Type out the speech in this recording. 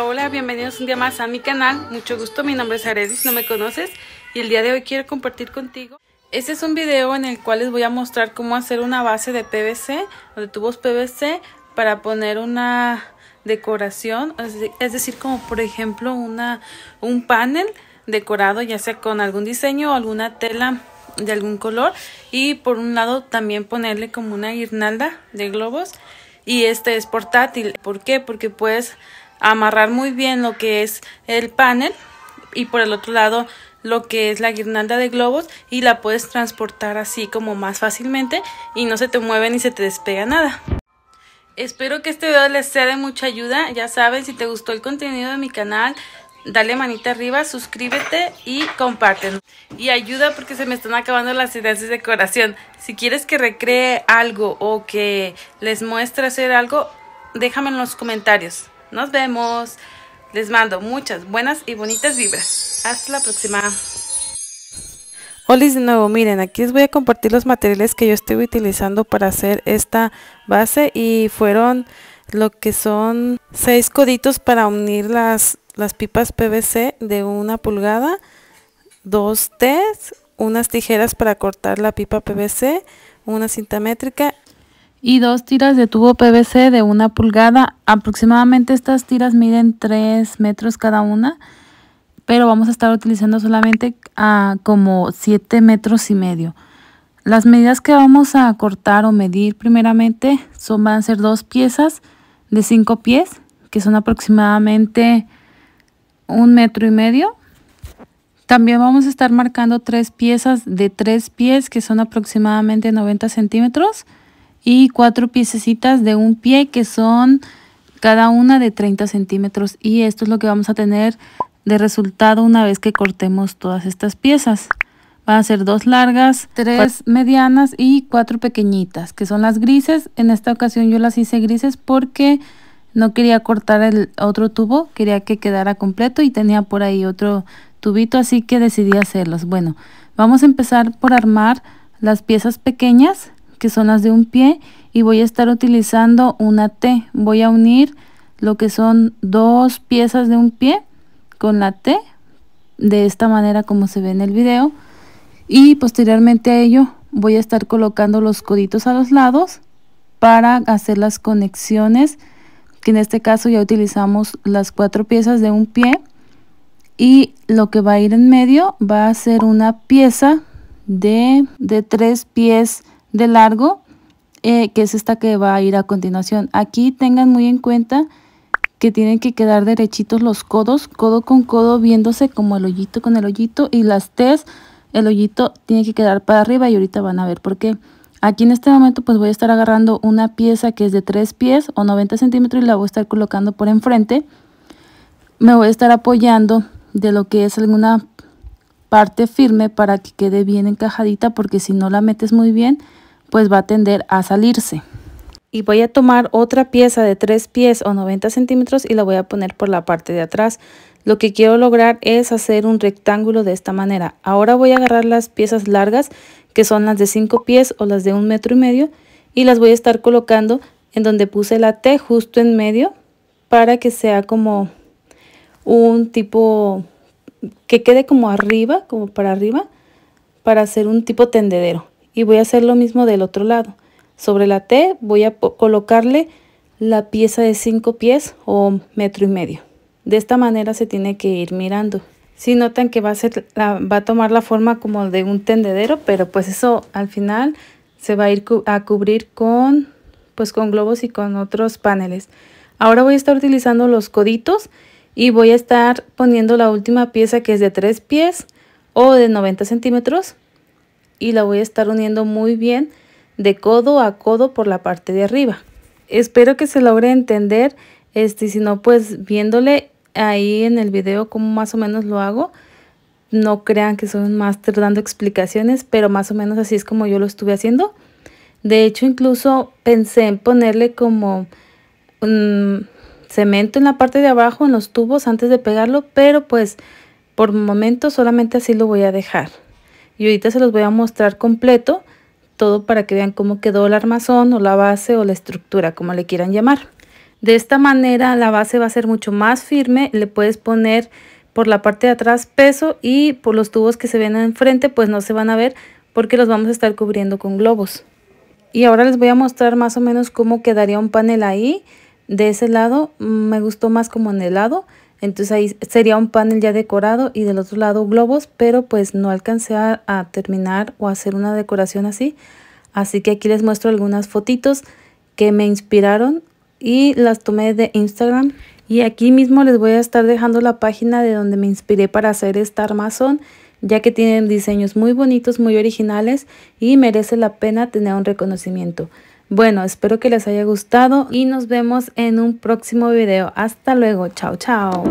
Hola, bienvenidos un día más a mi canal. Mucho gusto, mi nombre es Aredis, no me conoces. Y el día de hoy quiero compartir contigo. Este es un video en el cual les voy a mostrar cómo hacer una base de PVC o de tubos PVC para poner una decoración. Es decir, como por ejemplo una, un panel decorado ya sea con algún diseño o alguna tela de algún color y por un lado también ponerle como una guirnalda de globos y este es portátil. ¿Por qué? Porque puedes amarrar muy bien lo que es el panel y por el otro lado lo que es la guirnalda de globos y la puedes transportar así como más fácilmente y no se te mueve ni se te despega nada. Espero que este video les sea de mucha ayuda, ya saben si te gustó el contenido de mi canal dale manita arriba, suscríbete y compártelo. Y ayuda porque se me están acabando las ideas de decoración. Si quieres que recree algo o que les muestre hacer algo, déjame en los comentarios. Nos vemos. Les mando muchas buenas y bonitas vibras. Hasta la próxima. Hola de nuevo, miren, aquí les voy a compartir los materiales que yo estuve utilizando para hacer esta base y fueron lo que son seis coditos para unir las, las pipas PVC de una pulgada, dos T's, unas tijeras para cortar la pipa PVC, una cinta métrica y dos tiras de tubo PVC de una pulgada. Aproximadamente estas tiras miden 3 metros cada una, pero vamos a estar utilizando solamente a ah, como 7 metros y medio. Las medidas que vamos a cortar o medir primeramente son, van a ser dos piezas de 5 pies, que son aproximadamente un metro y medio. También vamos a estar marcando tres piezas de 3 pies, que son aproximadamente 90 centímetros y cuatro piececitas de un pie que son cada una de 30 centímetros y esto es lo que vamos a tener de resultado una vez que cortemos todas estas piezas. Van a ser dos largas, tres medianas y cuatro pequeñitas, que son las grises. En esta ocasión yo las hice grises porque no quería cortar el otro tubo, quería que quedara completo y tenía por ahí otro tubito, así que decidí hacerlos. Bueno, vamos a empezar por armar las piezas pequeñas que son las de un pie y voy a estar utilizando una T. Voy a unir lo que son dos piezas de un pie con la T de esta manera como se ve en el video y posteriormente a ello voy a estar colocando los coditos a los lados para hacer las conexiones que en este caso ya utilizamos las cuatro piezas de un pie y lo que va a ir en medio va a ser una pieza de, de tres pies de largo, eh, que es esta que va a ir a continuación. Aquí tengan muy en cuenta que tienen que quedar derechitos los codos, codo con codo, viéndose como el hoyito con el hoyito y las T's, el hoyito tiene que quedar para arriba y ahorita van a ver porque Aquí en este momento pues voy a estar agarrando una pieza que es de 3 pies o 90 centímetros y la voy a estar colocando por enfrente. Me voy a estar apoyando de lo que es alguna parte firme para que quede bien encajadita porque si no la metes muy bien pues va a tender a salirse. Y voy a tomar otra pieza de 3 pies o 90 centímetros y la voy a poner por la parte de atrás. Lo que quiero lograr es hacer un rectángulo de esta manera. Ahora voy a agarrar las piezas largas que son las de 5 pies o las de un metro y medio y las voy a estar colocando en donde puse la T justo en medio para que sea como un tipo que quede como arriba, como para arriba, para hacer un tipo tendedero. Y voy a hacer lo mismo del otro lado. Sobre la T voy a colocarle la pieza de 5 pies o metro y medio. De esta manera se tiene que ir mirando. Si notan que va a, ser, va a tomar la forma como de un tendedero, pero pues eso al final se va a ir a cubrir con, pues con globos y con otros paneles. Ahora voy a estar utilizando los coditos y voy a estar poniendo la última pieza que es de 3 pies o de 90 centímetros y la voy a estar uniendo muy bien de codo a codo por la parte de arriba. Espero que se logre entender, este, si no pues viéndole ahí en el video cómo más o menos lo hago. No crean que soy un máster dando explicaciones, pero más o menos así es como yo lo estuve haciendo. De hecho, incluso pensé en ponerle como mm, cemento en la parte de abajo, en los tubos, antes de pegarlo, pero pues por momento solamente así lo voy a dejar. Y ahorita se los voy a mostrar completo, todo para que vean cómo quedó el armazón o la base o la estructura, como le quieran llamar. De esta manera la base va a ser mucho más firme, le puedes poner por la parte de atrás peso y por los tubos que se ven enfrente pues no se van a ver porque los vamos a estar cubriendo con globos. Y ahora les voy a mostrar más o menos cómo quedaría un panel ahí de ese lado me gustó más como en el lado, entonces ahí sería un panel ya decorado y del otro lado globos, pero pues no alcancé a, terminar o hacer una decoración así. Así que aquí les muestro algunas fotitos que me inspiraron y las tomé de Instagram. Y aquí mismo les voy a estar dejando la página de donde me inspiré para hacer esta armazón, ya que tienen diseños muy bonitos, muy originales y merece la pena tener un reconocimiento. Bueno, espero que les haya gustado y nos vemos en un próximo video. Hasta luego, chao chao.